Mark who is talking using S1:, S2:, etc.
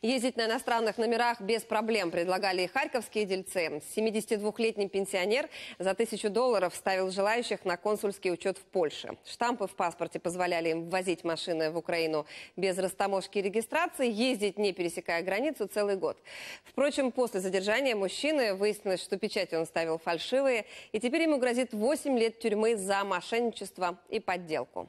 S1: Ездить на иностранных номерах без проблем предлагали и харьковские дельцы. 72-летний пенсионер за тысячу долларов ставил желающих на консульский учет в Польше. Штампы в паспорте позволяли им ввозить машины в Украину без растаможки и регистрации, ездить, не пересекая границу, целый год. Впрочем, после задержания мужчины выяснилось, что печати он ставил фальшивые, и теперь ему грозит 8 лет тюрьмы за мошенничество и подделку.